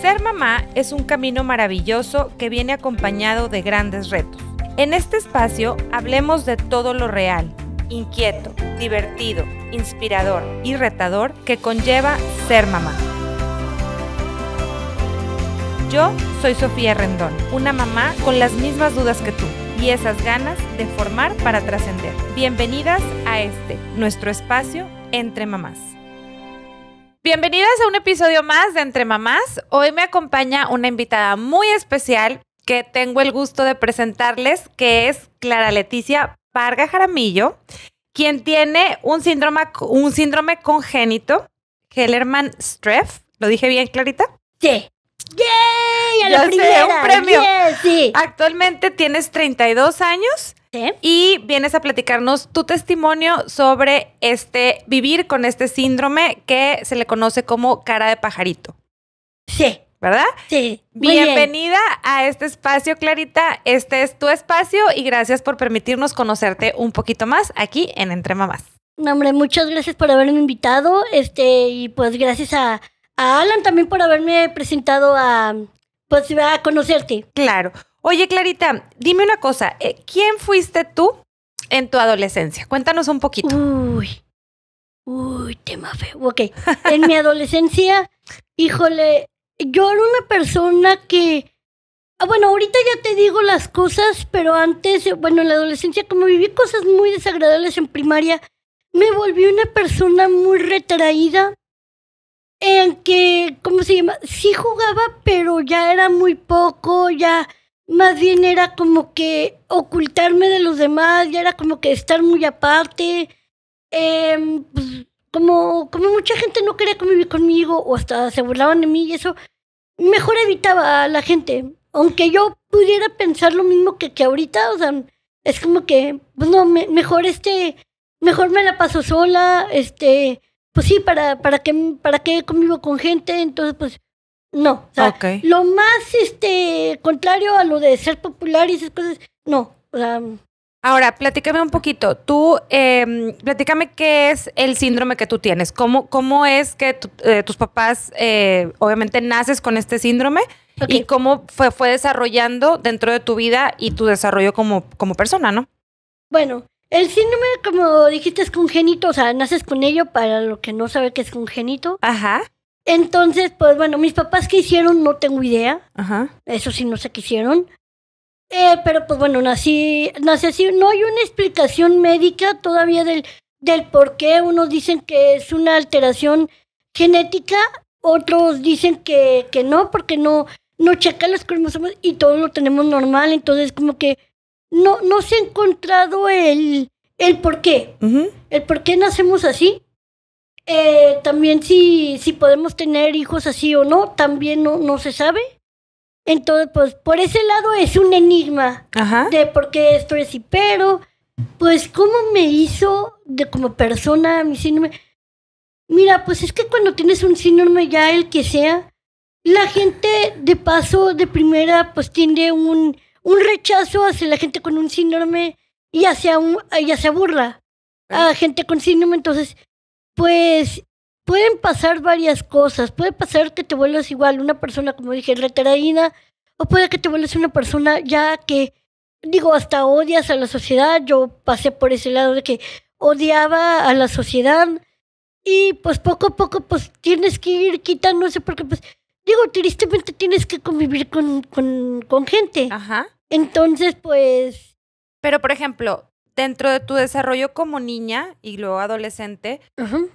Ser mamá es un camino maravilloso que viene acompañado de grandes retos. En este espacio hablemos de todo lo real, inquieto, divertido, inspirador y retador que conlleva ser mamá. Yo soy Sofía Rendón, una mamá con las mismas dudas que tú y esas ganas de formar para trascender. Bienvenidas a este, nuestro espacio entre mamás. Bienvenidas a un episodio más de Entre Mamás. Hoy me acompaña una invitada muy especial que tengo el gusto de presentarles, que es Clara Leticia Parga Jaramillo, quien tiene un síndrome, un síndrome congénito, Hellerman Streff. ¿Lo dije bien, Clarita? Sí. ¡Yay! A la primera. sí. Actualmente tienes 32 años y vienes a platicarnos tu testimonio sobre este vivir con este síndrome que se le conoce como cara de pajarito. Sí. ¿Verdad? Sí. Bienvenida a este espacio, Clarita. Este es tu espacio y gracias por permitirnos conocerte un poquito más aquí en Entre Mamás. No, hombre, muchas gracias por haberme invitado. Este, y pues gracias a, Alan también por haberme presentado a, pues, a conocerte. Claro. Oye, Clarita, dime una cosa. Eh, ¿Quién fuiste tú en tu adolescencia? Cuéntanos un poquito. Uy. Uy, tema feo. Ok. En mi adolescencia, híjole, yo era una persona que. Ah, bueno, ahorita ya te digo las cosas, pero antes, bueno, en la adolescencia, como viví cosas muy desagradables en primaria, me volví una persona muy retraída. En que, ¿cómo se llama? Sí jugaba, pero ya era muy poco, ya más bien era como que ocultarme de los demás, ya era como que estar muy aparte. Em, pues, como, como mucha gente no quería convivir conmigo o hasta se burlaban de mí y eso, mejor evitaba a la gente. Aunque yo pudiera pensar lo mismo que, que ahorita, o sea, es como que, pues no, mejor este, mejor me la paso sola, este, pues sí, para, para que, para que convivo con gente, entonces pues no. O Lo más este contrario a lo de ser popular y esas cosas, no. Ahora, platícame un poquito. Tú, eh, platícame qué es el síndrome que tú tienes. ¿Cómo, cómo es que eh, tus papás, eh, obviamente, naces con este síndrome? ¿Y cómo fue, fue desarrollando dentro de tu vida y tu desarrollo como, como persona, no? Bueno, el síndrome, como dijiste, es congénito. O sea, naces con ello para lo que no sabe que es congénito. Ajá. Entonces, pues bueno, mis papás qué hicieron, no tengo idea. Ajá. Eso sí, no sé qué hicieron. Eh, pero pues bueno, nací, nací así. No hay una explicación médica todavía del, del por qué. Unos dicen que es una alteración genética, otros dicen que, que no, porque no, no checa los cromosomas y todo lo tenemos normal. Entonces, como que no, no se ha encontrado el, el por qué. El por qué nacemos así. Eh, también si, si podemos tener hijos así o no, también no, no se sabe. Entonces, pues por ese lado es un enigma de por qué esto es así. Pero, pues, ¿cómo me hizo de como persona mi síndrome? Mira, pues es que cuando tienes un síndrome ya el que sea, la gente de paso, de primera, pues tiene un, un rechazo hacia la gente con un síndrome y hacia, un, y hacia burla a gente con síndrome. Entonces, pues pueden pasar varias cosas. Puede pasar que te vuelvas igual una persona, como dije, retraída, o puede que te vuelvas una persona ya que, digo, hasta odias a la sociedad. Yo pasé por ese lado de que odiaba a la sociedad y pues poco a poco pues tienes que ir quitándose porque pues digo, tristemente tienes que convivir con, con, con gente. Ajá. Entonces, pues... Pero, por ejemplo, dentro de tu desarrollo como niña y luego adolescente,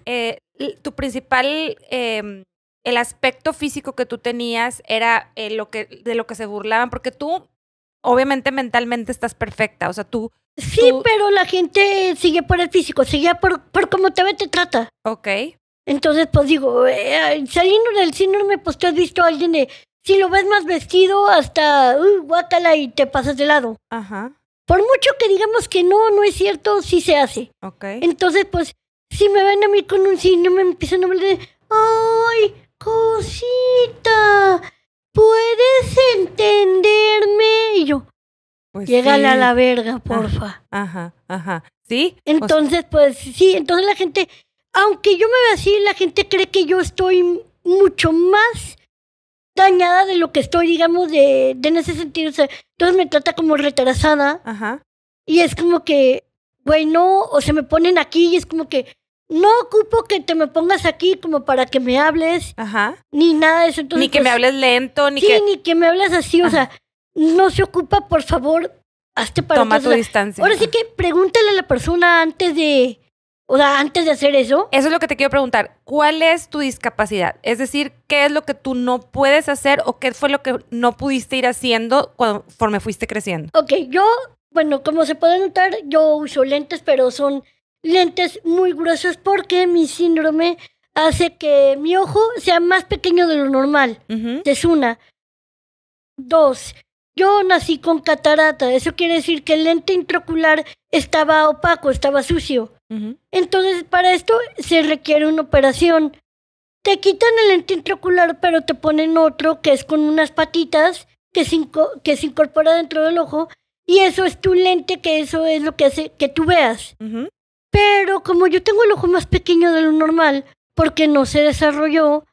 eh, tu principal, em, el aspecto físico que tú tenías era eh, lo que, de lo que se burlaban, porque tú obviamente mentalmente estás perfecta, o sea, tú... Sí, pero la gente sigue por el físico, sigue por, por cómo te ve, te trata. Ok. Entonces, pues digo, eh, saliendo del síndrome, pues tú has visto a alguien de, si lo ves más vestido, hasta, uy, guátala y te pasas de lado. Ajá. Por mucho que digamos que no, no es cierto, sí se hace. Okay. Entonces, pues, si me ven a mí con un signo, me empiezan a hablar de, ¡ay, cosita! ¿Puedes entenderme? Y yo, pues a la verga, porfa. Ajá, ajá. ajá. ¿Sí? Entonces, pues sí, entonces la gente, aunque yo me vea así, la gente cree que yo estoy mucho más dañada de lo que estoy, digamos, de, de en ese sentido. O sea, entonces me trata como retrasada. Ajá. Y es como que, bueno, o se me ponen aquí y es como que no ocupo que te me pongas aquí como para que me hables. Ajá. Ni nada de eso. ni que me pues, hables lento, ni sí, que. ni que me hables así, o sea, no se ocupa, por favor, hazte para Toma tu distancia. Ahora sí que pregúntale a la persona antes de o sea, antes de hacer eso. Eso es lo que te quiero preguntar. ¿Cuál es tu discapacidad? Es decir, ¿qué es lo que tú no puedes hacer o qué fue lo que no pudiste ir haciendo conforme fuiste creciendo? Ok, yo, bueno, como se puede notar, yo uso lentes, pero son lentes muy gruesos porque mi síndrome hace que mi ojo sea más pequeño de lo normal. Es una. Dos, yo nací con catarata. Eso quiere decir que el lente intraocular estaba opaco, estaba sucio. Entonces, para esto se requiere una operación. Te quitan el lente intraocular, pero te ponen otro que es con unas patitas que se, incorpora dentro del ojo. Y eso es tu lente, que eso es lo que hace que tú veas. Pero como yo tengo el ojo más pequeño de lo normal, porque no se desarrolló,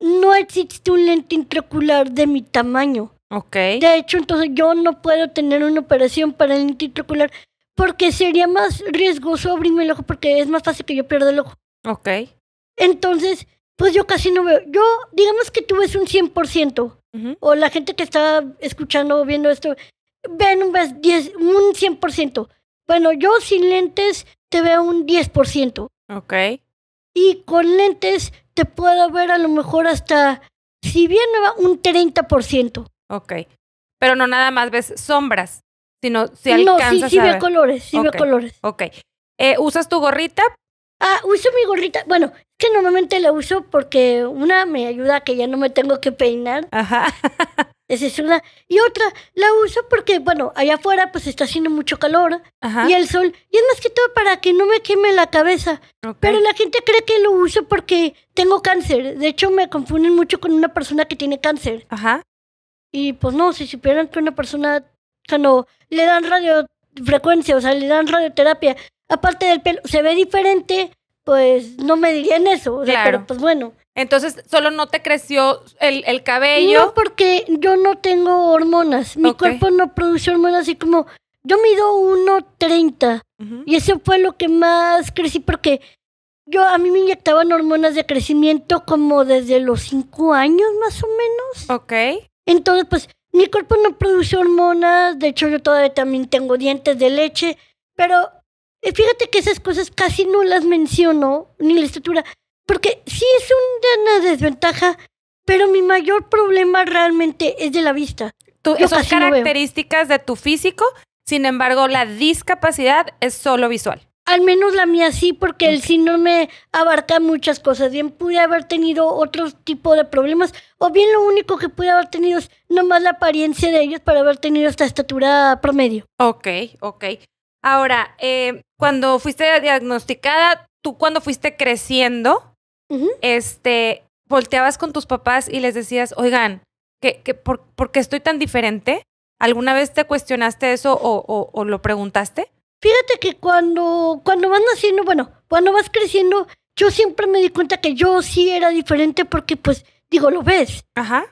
no existe un lente intraocular de mi tamaño. Ok. De hecho, entonces yo no puedo tener una operación para el lente intraocular porque sería más riesgoso abrirme el ojo porque es más fácil que yo pierda el ojo. Ok. Entonces, pues yo casi no veo. Yo, digamos que tú ves un 100%, por ciento o la gente que está escuchando o viendo esto, ven un, 10, un 100%. Bueno, yo sin lentes te veo un 10%. Ok. Y con lentes te puedo ver a lo mejor hasta, si bien no va, un 30%. Ok. Pero no nada más ves sombras. Si no, si alcanzas no, sí, sí veo colores, sí okay. veo colores. Ok. Eh, ¿Usas tu gorrita? Ah, uso mi gorrita. Bueno, es que normalmente la uso porque una me ayuda a que ya no me tengo que peinar. Ajá. Esa es una. Y otra, la uso porque, bueno, allá afuera pues está haciendo mucho calor Ajá. y el sol. Y es más que todo para que no me queme la cabeza. Pero la gente cree que lo uso porque tengo cáncer. De hecho, me confunden mucho con una persona que tiene cáncer. Ajá. Y pues no, si supieran que una persona cuando le dan radiofrecuencia, o sea, le dan radioterapia, aparte del pelo, se ve diferente, pues no me dirían eso, claro. pero pues bueno. Entonces, solo no te creció el, el cabello. No, porque yo no tengo hormonas. Mi cuerpo no produce hormonas así como. Yo mido 1.30 y eso fue lo que más crecí porque yo a mí me inyectaban hormonas de crecimiento como desde los 5 años más o menos. Ok. Entonces, pues mi cuerpo no produce hormonas, de hecho yo todavía también tengo dientes de leche, pero eh, fíjate que esas cosas casi no las menciono, ni la estatura, porque sí es una desventaja, pero mi mayor problema realmente es de la vista. esas características de tu físico, sin embargo, la discapacidad es solo visual. Al menos la mía sí, porque el me abarca muchas cosas. Bien, pude haber tenido otro tipo de problemas, o bien lo único que pude haber tenido es nomás la apariencia de ellos para haber tenido esta estatura promedio. Ok, ok. Ahora, eh, cuando fuiste diagnosticada, tú cuando fuiste creciendo, este, volteabas con tus papás y les decías, oigan, ¿qué, qué, por, qué estoy tan diferente? ¿Alguna vez te cuestionaste eso o, o, o lo preguntaste? Fíjate que cuando, cuando van haciendo, bueno, cuando vas creciendo, yo siempre me di cuenta que yo sí era diferente porque, pues, digo, lo ves. Ajá.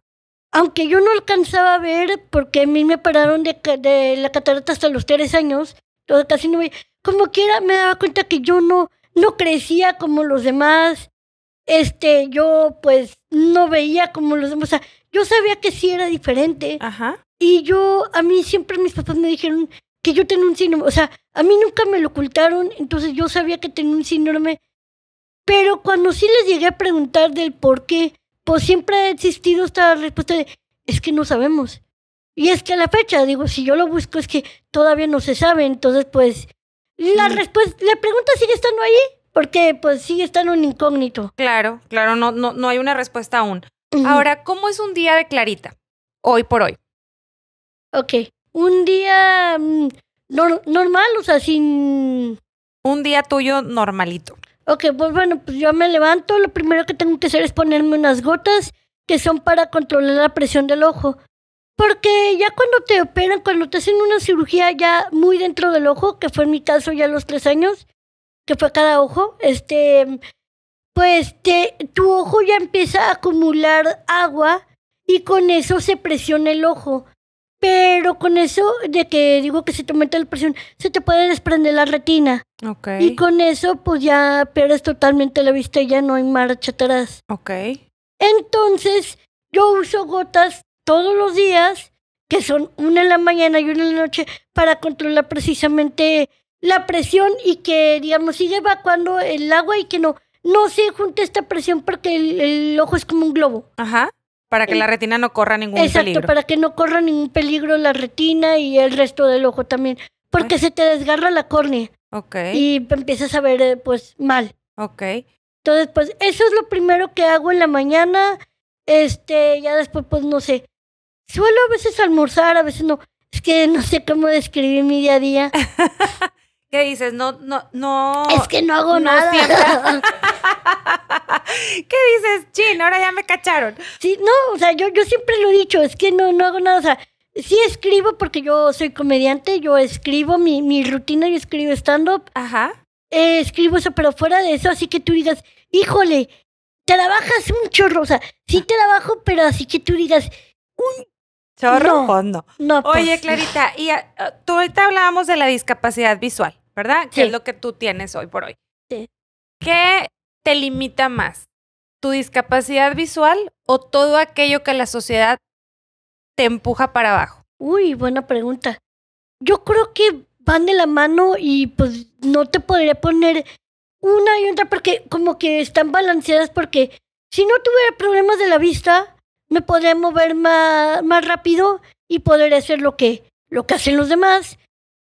Aunque yo no alcanzaba a ver, porque a mí me pararon de, la catarata hasta los tres años, entonces casi no veía. Como quiera, me daba cuenta que yo no, no crecía como los demás. Este, yo, pues, no veía como los demás. O sea, yo sabía que sí era diferente. Ajá. Y yo, a mí siempre mis papás me dijeron, que yo tengo un síndrome. O sea, a mí nunca me lo ocultaron, entonces yo sabía que tenía un síndrome. Pero cuando sí les llegué a preguntar del por qué, pues siempre ha existido esta respuesta de, es que no sabemos. Y es que a la fecha, digo, si yo lo busco es que todavía no se sabe, entonces pues la respuesta, la pregunta sigue estando ahí, porque pues sigue estando un incógnito. Claro, claro, no, no, no hay una respuesta aún. Ahora, ¿cómo es un día de Clarita? Hoy por hoy. Ok un día mm, normal, o sea, sin... Un día tuyo normalito. Ok, pues bueno, pues yo me levanto, lo primero que tengo que hacer es ponerme unas gotas que son para controlar la presión del ojo. Porque ya cuando te operan, cuando te hacen una cirugía ya muy dentro del ojo, que fue en mi caso ya a los tres años, que fue cada ojo, este, pues te, tu ojo ya empieza a acumular agua y con eso se presiona el ojo. Pero con eso de que digo que se te aumenta la presión, se te puede desprender la retina. Ok. Y con eso, pues ya pierdes totalmente la vista y ya no hay marcha atrás. Ok. Entonces, yo uso gotas todos los días, que son una en la mañana y una en la noche, para controlar precisamente la presión y que, digamos, siga evacuando el agua y que no, no se junte esta presión porque el ojo es como un globo. Ajá. Para que la retina no corra ningún peligro. Exacto, para que no corra ningún peligro la retina y el resto del ojo también. Porque pues se te desgarra la córnea. Ok. Y empiezas a ver, eh, pues, mal. Ok. Entonces, pues, eso es lo primero que hago en la mañana. Este, ya después, pues, no sé. Suelo a veces almorzar, a veces no. Es que no sé cómo describir mi día a día. ¿Qué dices? No, no, no. Es que no hago nada. ¿Qué dices? Chin, ahora ya me cacharon. Sí, no, o sea, yo, yo siempre lo he dicho, es que no, no hago nada, o sea, sí escribo porque yo soy comediante, yo escribo mi, mi rutina, yo escribo stand-up. Ajá. Eh, escribo eso, pero fuera de eso, así que tú digas, híjole, trabajas un chorro, o sea, sí ah. trabajo, pero así que tú digas, un chorro no, No, pues, Oye, Clarita, y ah, ah, tú ahorita hablábamos de la discapacidad visual, ¿verdad? Que es lo que tú tienes hoy por hoy. Sí. ¿Qué te limita más? tu discapacidad visual o todo aquello que la sociedad te empuja para abajo? Uy, buena pregunta. Yo creo que van de la mano y pues no te podría poner una y otra porque como que están balanceadas porque si no tuviera problemas de la vista, me podría mover más, más rápido y poder hacer lo que, lo que hacen los demás.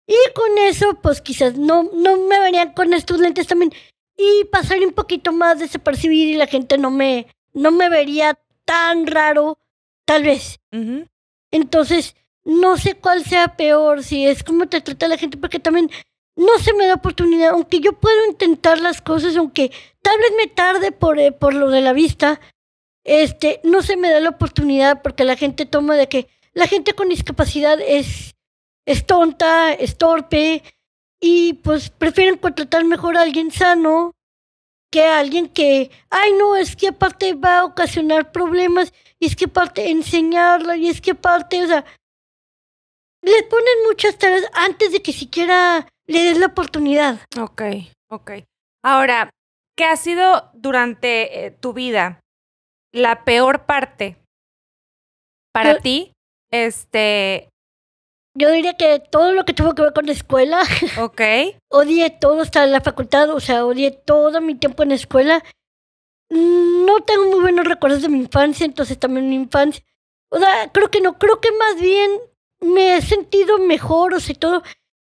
Y con eso, pues quizás no, no me verían con estos lentes también y pasar un poquito más desapercibido y la gente no me, no me vería tan raro, tal vez. Entonces, no sé cuál sea peor, si es cómo te trata la gente, porque también no se me da oportunidad, aunque yo puedo intentar las cosas, aunque tal vez me tarde por, eh, por lo de la vista, este, no se me da la oportunidad porque la gente toma de que la gente con discapacidad es, es tonta, es torpe, y pues prefieren contratar mejor a alguien sano que a alguien que, ay no, es que aparte va a ocasionar problemas, y es que aparte enseñarla, y es que aparte, o sea, le ponen muchas tareas antes de que siquiera le des la oportunidad. Ok, ok. Ahora, ¿qué ha sido durante eh, tu vida la peor parte para ti este, yo diría que todo lo que tuvo que ver con la escuela. Ok. odié todo hasta la facultad, o sea, odié todo mi tiempo en la escuela. No tengo muy buenos recuerdos de mi infancia, entonces también mi infancia. O sea, creo que no, creo que más bien me he sentido mejor, o sea, todo,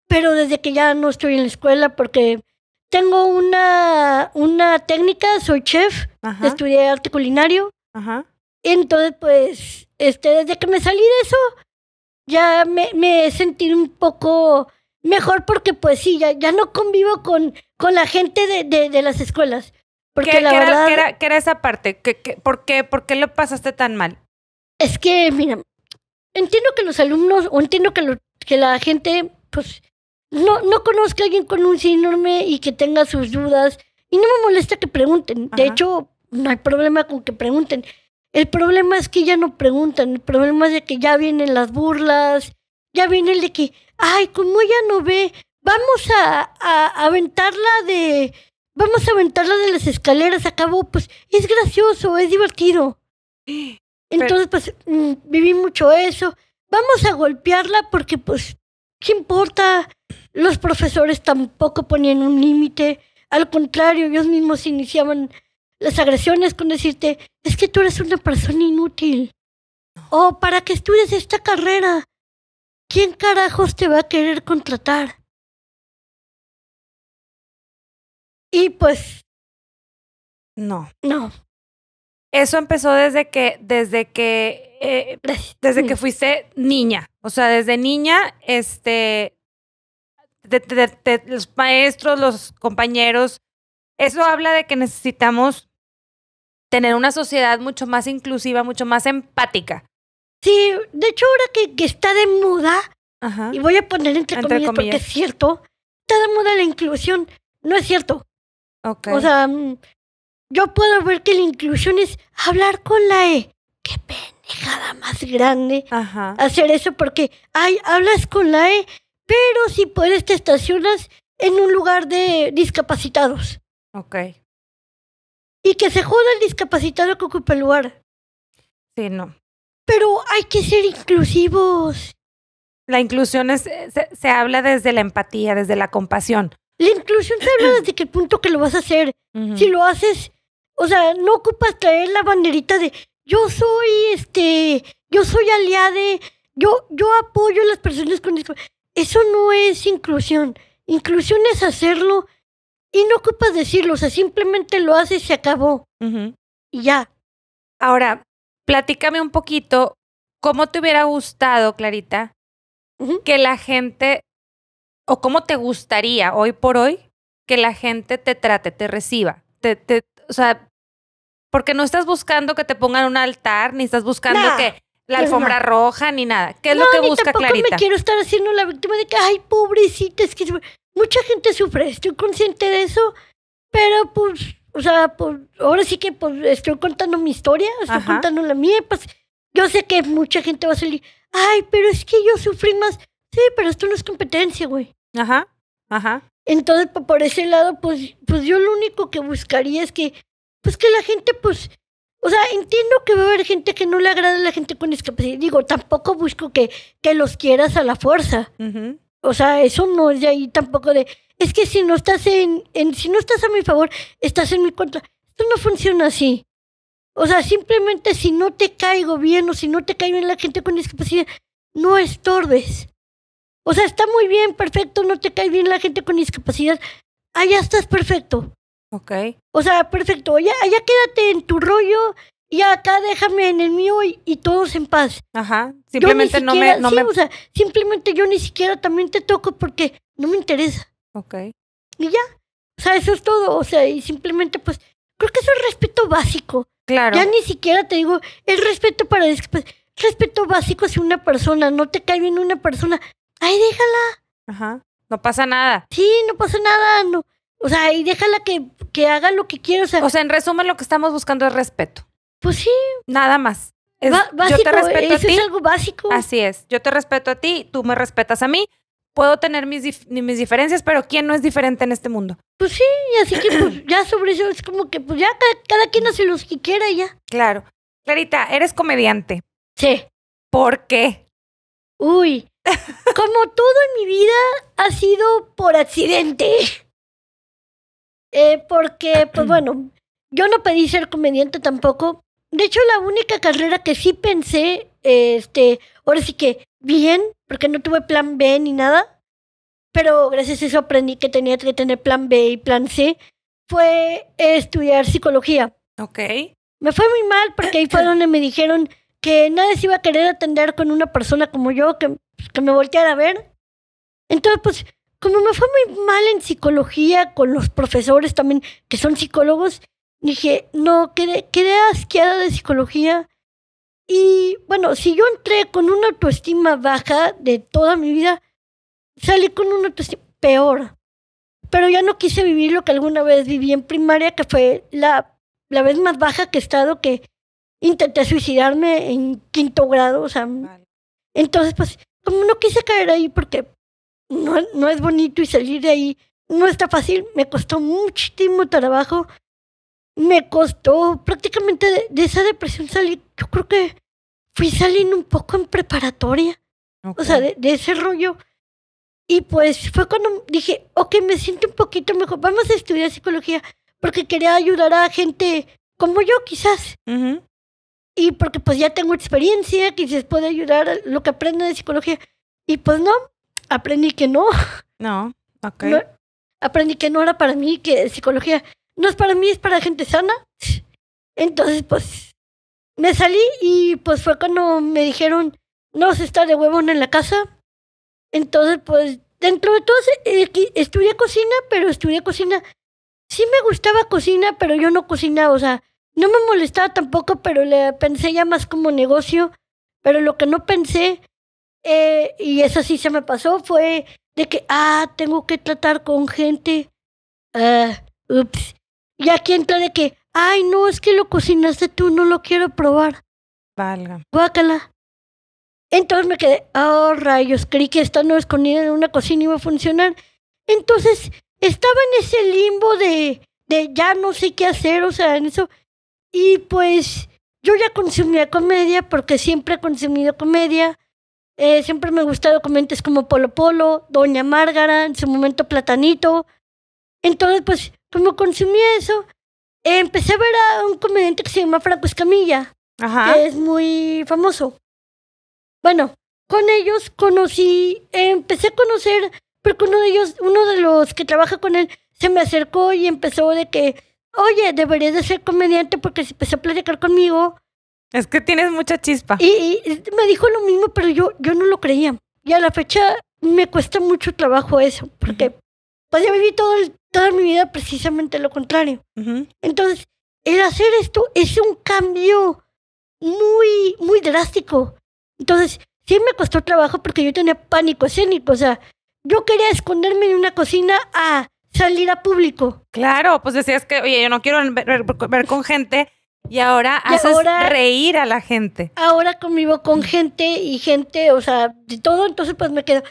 pero desde que ya no estoy en la escuela porque tengo una, una técnica, soy chef, estudié arte culinario. Ajá. Entonces, pues, este, desde que me salí de eso, ya me, me he sentido un poco mejor porque pues sí, ya, ya no convivo con, con la gente de, de, las escuelas. Porque ¿Qué, la verdad, era, era, esa parte? por, qué, lo pasaste tan mal? Es que, mira, entiendo que los alumnos o entiendo que, lo, que la gente, pues, no, no conozca a alguien con un síndrome y que tenga sus dudas. Y no me molesta que pregunten. De hecho, no hay problema con que pregunten. El problema es que ya no preguntan, el problema es de que ya vienen las burlas, ya viene el de que, ay, como ella no ve, vamos a, a, aventarla de, vamos a aventarla de las escaleras, acabó, pues es gracioso, es divertido. Entonces, pues mm, viví mucho eso. Vamos a golpearla porque, pues, ¿qué importa? Los profesores tampoco ponían un límite. Al contrario, ellos mismos iniciaban las agresiones con decirte, es que tú eres una persona inútil. O oh, para que estudies esta carrera, ¿quién carajos te va a querer contratar? Y pues... No. No. Eso empezó desde que, desde que, eh, desde que mm. fuiste niña. O sea, desde niña, este, los maestros, los compañeros, eso habla de que necesitamos tener una sociedad mucho más inclusiva, mucho más empática. Sí, de hecho ahora que, está de moda, y voy a poner entre, comillas, porque es cierto, está de moda la inclusión, no es cierto. Okay. O sea, mm, yo puedo ver que la inclusión es hablar con la E. Qué pendejada más grande Ajá. hacer eso porque, ay, hablas con la E, pero si puedes te estacionas en un lugar de discapacitados. Ok. Y que se joda el discapacitado que ocupa el lugar. Sí, no. Pero hay que ser inclusivos. La inclusión es, eh, se, habla desde la empatía, desde la compasión. La inclusión se habla desde que el punto que lo vas a hacer. Si lo haces, o sea, no ocupas traer la banderita de yo soy este, yo soy aliade, yo, yo apoyo a las personas con discapacidad. Eso no es inclusión. Inclusión es hacerlo y no ocupas decirlo, o sea, simplemente lo haces y se acabó. Y ya. Ahora, platícame un poquito cómo te hubiera gustado, Clarita, que la gente, o cómo te gustaría hoy por hoy que la gente te trate, te reciba. Te, te, o sea, porque no estás buscando que te pongan un altar, ni estás buscando que la pues alfombra roja ni nada. ¿Qué es lo que busca ni tampoco Clarita? me quiero estar haciendo la víctima de que, ay, pobrecita, es que mucha gente sufre, estoy consciente de eso, pero pues, o sea, pues, ahora sí que pues, estoy contando mi historia, estoy contando la mía, pues yo sé que mucha gente va a salir, ay, pero es que yo sufrí más. Sí, pero esto no es competencia, güey. Ajá, ajá. Entonces, pues, por ese lado, pues, pues yo lo único que buscaría es que, pues que la gente, pues, o sea, entiendo que va a haber gente que no le agrada a la gente con discapacidad. Digo, tampoco busco que, que los quieras a la fuerza. Ajá o sea, eso no es de ahí tampoco de, es que si no estás en, en si no estás a mi favor, estás en mi contra. Esto no funciona así. O sea, simplemente si no te caigo bien o si no te cae bien la gente con discapacidad, no estorbes. O sea, está muy bien, perfecto, no te cae bien la gente con discapacidad. Allá estás perfecto. Ok. O sea, perfecto. Ya, allá quédate en tu rollo y acá déjame en el mío y, todos en paz. Ajá, simplemente no me... No me... O sea, simplemente yo ni siquiera también te toco porque no me interesa. Ok. Y ya, o sea, eso es todo, o sea, y simplemente pues creo que es el respeto básico. Claro. Ya ni siquiera te digo, el respeto para después, respeto básico hacia una persona, no te cae bien una persona, ay, déjala. Ajá, no pasa nada. Sí, no pasa nada, no. O sea, y déjala que, que haga lo que quiera. O o sea, en resumen, lo que estamos buscando es respeto. Pues sí. Nada más. Es, básico, algo básico. Así es. Yo te respeto a ti, tú me respetas a mí. Puedo tener mis, mis diferencias, pero ¿quién no es diferente en este mundo? Pues sí, así que pues, ya sobre eso es como que pues ya cada, quien hace los que quiera ya. Claro. Clarita, eres comediante. Sí. ¿Por qué? Uy, como todo en mi vida ha sido por accidente. Eh, porque, pues bueno, yo no pedí ser comediante tampoco de hecho, la única carrera que sí pensé, este, ahora sí que bien, porque no tuve plan B ni nada, pero gracias a eso aprendí que tenía que tener plan B y plan C, fue estudiar psicología. Ok. Me fue muy mal porque ahí fue donde me dijeron que nadie se iba a querer atender con una persona como yo, que, que me volteara a ver. Entonces, pues, como me fue muy mal en psicología, con los profesores también, que son psicólogos, dije, no, quedé, quedé asqueada de psicología. Y bueno, si yo entré con una autoestima baja de toda mi vida, salí con una autoestima peor. Pero ya no quise vivir lo que alguna vez viví en primaria, que fue la, la vez más baja que he estado, que intenté suicidarme en quinto grado. O sea, entonces, pues, como no quise caer ahí porque no, no es bonito y salir de ahí no está fácil, me costó muchísimo trabajo me costó prácticamente de, esa depresión salir. Yo creo que fui saliendo un poco en preparatoria. O sea, de, ese rollo. Y pues fue cuando dije, ok, me siento un poquito mejor. Vamos a estudiar psicología porque quería ayudar a gente como yo, quizás. Y porque pues ya tengo experiencia, quizás puede ayudar a lo que aprendo de psicología. Y pues no, aprendí que no. No, ok. aprendí que no era para mí, que psicología no es para mí, es para gente sana. Entonces, pues, me salí y pues fue cuando me dijeron, no se está de huevón en la casa. Entonces, pues, dentro de todo, eh, estudié cocina, pero estudié cocina. Sí me gustaba cocina, pero yo no cocinaba, o sea, no me molestaba tampoco, pero le pensé ya más como negocio. Pero lo que no pensé, eh, y eso sí se me pasó, fue de que, ah, tengo que tratar con gente. Ah, ups. Y aquí entra de que, ay, no, es que lo cocinaste tú, no lo quiero probar. Valga. Guácala. Entonces me quedé, oh rayos, creí que es escondida en una cocina iba a funcionar. Entonces estaba en ese limbo de, de ya no sé qué hacer, o sea, en eso. Y pues yo ya consumía comedia porque siempre he consumido comedia. Eh, siempre me gustan documentos como Polo Polo, Doña Márgara, en su momento Platanito. Entonces, pues como pues, consumí eso, empecé a ver a un comediante que se llama Franco Escamilla, que es muy famoso. Bueno, con ellos conocí, empecé a conocer, porque uno de ellos, uno de los que trabaja con él, se me acercó y empezó de que, oye, deberías de ser comediante porque se empezó a platicar conmigo. Es que tienes mucha chispa. Y, me dijo lo mismo, pero yo, yo no lo creía. Y a la fecha me cuesta mucho trabajo eso, porque pues ya viví todo el toda mi vida precisamente lo contrario. Entonces, el hacer esto es un cambio muy, muy drástico. Entonces, sí me costó trabajo porque yo tenía pánico escénico. O sea, yo quería esconderme en una cocina a salir a público. Claro, pues decías que, oye, yo no quiero ver, con gente. Y ahora haces reír a la gente. Ahora convivo con gente y gente, o sea, de todo, entonces pues me quedo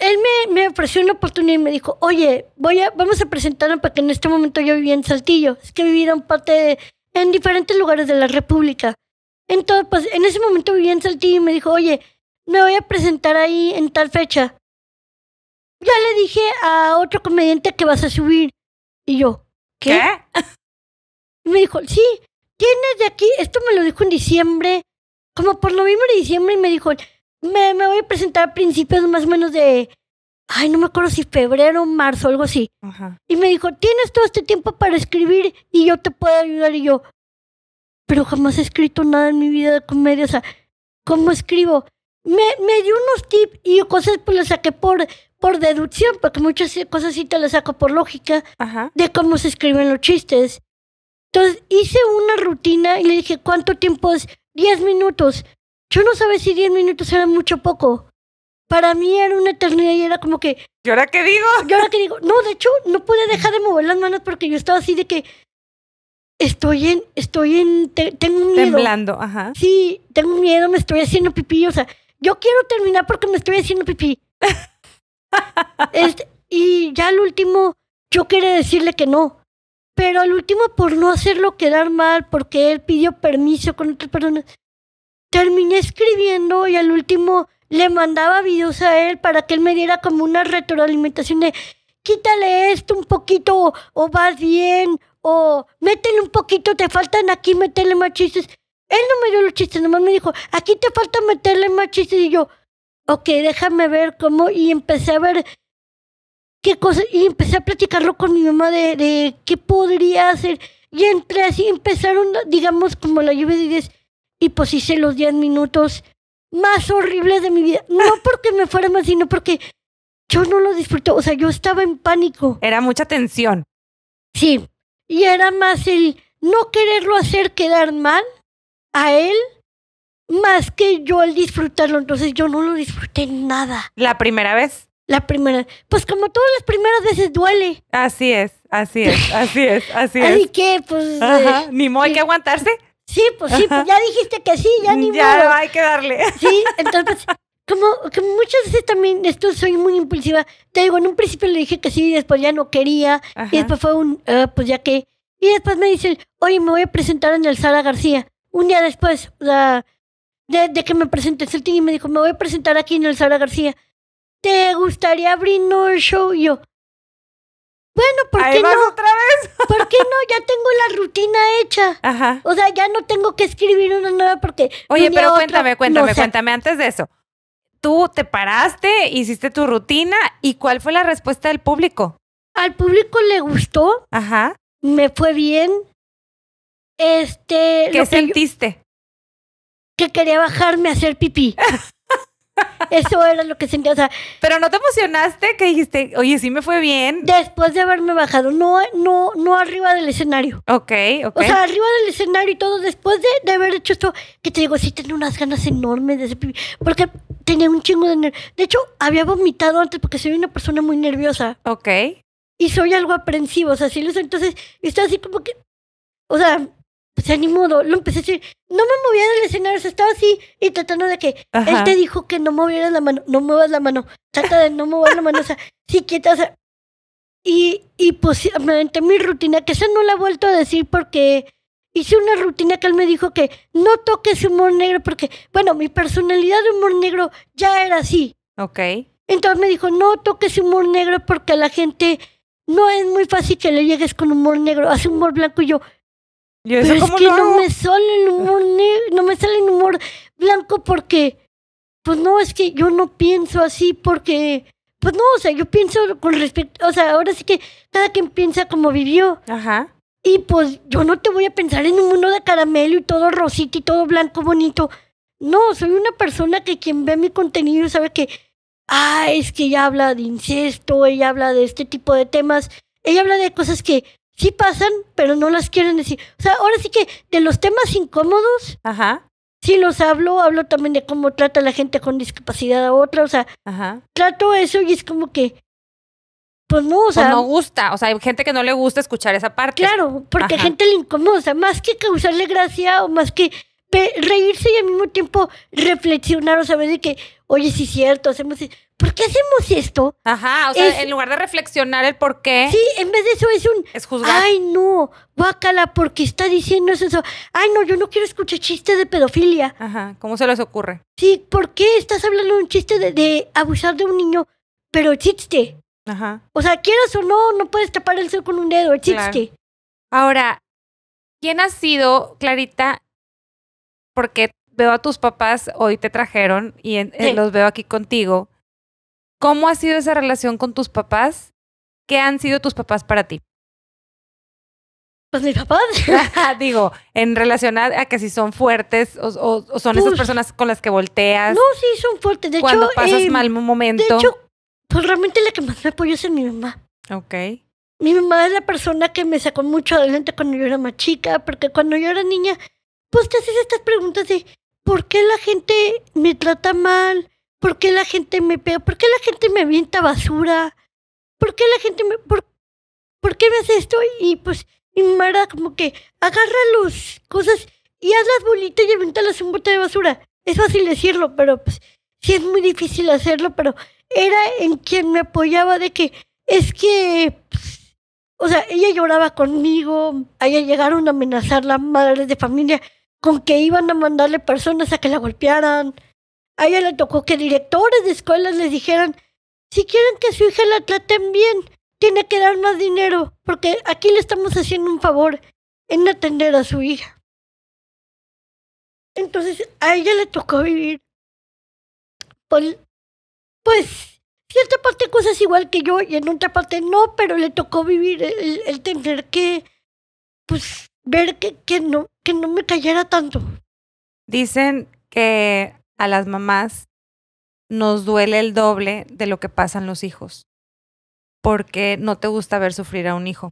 él me, ofreció una oportunidad y me dijo, oye, voy a, vamos a presentarnos porque en este momento yo vivía en Saltillo. Es que vivía en parte en diferentes lugares de la República. Entonces, pues en ese momento vivía en Saltillo y me dijo, oye, me voy a presentar ahí en tal fecha. Ya le dije a otro comediante que vas a subir. Y yo, ¿qué? y me dijo, sí, tienes de aquí, esto me lo dijo en diciembre, como por noviembre de diciembre, y me dijo, me, me, voy a presentar a principios más o menos de, ay, no me acuerdo si febrero, marzo, algo así. Y me dijo, tienes todo este tiempo para escribir y yo te puedo ayudar. Y yo, pero jamás he escrito nada en mi vida de comedia, o sea, ¿cómo escribo? Me, me dio unos tips y cosas pues las saqué por, por deducción, porque muchas cosas sí te las saco por lógica de cómo se escriben los chistes. Entonces hice una rutina y le dije, ¿cuánto tiempo es? Diez minutos. Yo no sabía si 10 minutos era mucho o poco. Para mí era una eternidad y era como que... ¿Y ahora qué digo? ¿Y ahora qué digo? No, de hecho, no pude dejar de mover las manos porque yo estaba así de que... Estoy en... Estoy en... tengo miedo. Temblando, ajá. Sí, tengo miedo, me estoy haciendo pipí. O sea, yo quiero terminar porque me estoy haciendo pipí. Este, y ya al último, yo quería decirle que no pero al último por no hacerlo quedar mal, porque él pidió permiso con otras personas terminé escribiendo y al último le mandaba videos a él para que él me diera como una retroalimentación de quítale esto un poquito o vas bien o métele un poquito, te faltan aquí meterle más chistes. Él no me dio los chistes, nomás me dijo, aquí te falta meterle más chistes y yo, ok, déjame ver cómo y empecé a ver qué cosa y empecé a platicarlo con mi mamá de, qué podría hacer y entre así empezaron, digamos, como la lluvia de 10 y pues hice los 10 minutos más horribles de mi vida. No porque me fuera mal, sino porque yo no lo disfruté. O sea, yo estaba en pánico. Era mucha tensión. Sí. Y era más el no quererlo hacer quedar mal a él más que yo al disfrutarlo. Entonces yo no lo disfruté nada. ¿La primera vez? La primera. Pues como todas las primeras veces duele. Así es, así es, así es, así es. Así que, pues. Ajá. Eh, ni modo, hay que aguantarse. Sí, pues sí, pues ya dijiste que sí, ya ni Ya hay que darle. Sí, entonces, como, que muchas veces también, esto soy muy impulsiva. Te digo, en un principio le dije que sí, después ya no quería, y después fue un, ah, pues ya qué. Y después me dicen, oye, me voy a presentar en el Sara García. Un día después, de, que me presenté, el y me dijo, me voy a presentar aquí en el Sara García. ¿Te gustaría abrir un show? yo, bueno, ¿por qué no? otra vez. ¿Por qué no? Ya tengo la rutina hecha. Ajá. O sea, ya no tengo que escribir una nueva porque. Oye, pero cuéntame, cuéntame, cuéntame antes de eso. Tú te paraste, hiciste tu rutina y ¿cuál fue la respuesta del público? Al público le gustó. Ajá. Me fue bien. Este. ¿Qué sentiste? Que, que quería bajarme a hacer pipí. Eso era lo que sentía, o sea. Pero no te emocionaste que dijiste, oye, sí me fue bien. Después de haberme bajado, no, no, no arriba del escenario. Ok, ok. O sea, arriba del escenario y todo, después de, de haber hecho esto, que te digo, sí tenía unas ganas enormes de ese Porque tenía un chingo de nervios. De hecho, había vomitado antes porque soy una persona muy nerviosa. Ok. Y soy algo aprensivo, o sea, sí lo sé. Entonces, estoy así como que. O sea, pues ya ni modo, lo empecé a decir, no me movía del escenario, estaba así y tratando de que él te dijo que no movieras la mano, no muevas la mano, trata de no mover la mano, o sea, si quieta, y, y pues me mi rutina, que esa no la he vuelto a decir porque hice una rutina que él me dijo que no toques humor negro porque, bueno, mi personalidad de humor negro ya era así. Ok. Entonces me dijo, no toques humor negro porque a la gente no es muy fácil que le llegues con humor negro, hace humor blanco y yo, es que no me sale el humor no me sale el humor blanco porque, pues no, es que yo no pienso así porque, pues no, o sea, yo pienso con respecto, o sea, ahora sí que cada quien piensa como vivió. Ajá. Y pues yo no te voy a pensar en un mundo de caramelo y todo rosito y todo blanco bonito. No, soy una persona que quien ve mi contenido sabe que, ah, es que ella habla de incesto, ella habla de este tipo de temas, ella habla de cosas que sí pasan, pero no las quieren decir. O sea, ahora sí que de los temas incómodos, Ajá. sí los hablo, hablo también de cómo trata la gente con discapacidad a otra, o sea, Ajá. trato eso y es como que, pues no, o pues sea... no gusta, o sea, hay gente que no le gusta escuchar esa parte. Claro, porque a gente le incomoda, o sea, más que causarle gracia o más que reírse y al mismo tiempo reflexionar, o saber de que, oye, sí es cierto, hacemos... ¿por qué hacemos esto? Ajá, o sea, en lugar de reflexionar el por qué. Sí, en vez de eso es un. Es juzgar. Ay, no, bácala, porque está diciendo eso, Ay, no, yo no quiero escuchar chistes de pedofilia. Ajá, ¿cómo se les ocurre? Sí, ¿por qué estás hablando de un chiste de, abusar de un niño? Pero chiste. Ajá. O sea, quieras o no, no puedes tapar el sol con un dedo, Chiste. Ahora, ¿quién ha sido, Clarita? Porque veo a tus papás hoy te trajeron y los veo aquí contigo. ¿Cómo ha sido esa relación con tus papás? ¿Qué han sido tus papás para ti? Pues mis papás. Digo, en relación a, que si son fuertes o, son esas pues, personas con las que volteas. No, sí, son fuertes. De cuando pasas eh, mal un momento. De hecho, pues realmente la que más me apoyó es mi mamá. Ok. Mi mamá es la persona que me sacó mucho adelante cuando yo era más chica, porque cuando yo era niña, pues te haces estas preguntas de ¿por qué la gente me trata mal? ¿Por qué la gente me pega? ¿Por qué la gente me avienta basura? ¿Por qué la gente me... Por, ¿por qué me hace esto? Y pues, y Mara como que agarra las cosas y haz las bolitas y en un bote de basura. Es fácil decirlo, pero pues sí es muy difícil hacerlo, pero era en quien me apoyaba de que es que, pues, o sea, ella lloraba conmigo, allá llegaron a amenazar las madres de familia con que iban a mandarle personas a que la golpearan. A ella le tocó que directores de escuelas les dijeran, si quieren que su hija la traten bien, tiene que dar más dinero, porque aquí le estamos haciendo un favor en atender a su hija. Entonces a ella le tocó vivir, pues, pues cierta parte cosas igual que yo y en otra parte no, pero le tocó vivir el, tener que, pues, ver que, que, no, que no me cayera tanto. Dicen que a las mamás nos duele el doble de lo que pasan los hijos, porque no te gusta ver sufrir a un hijo.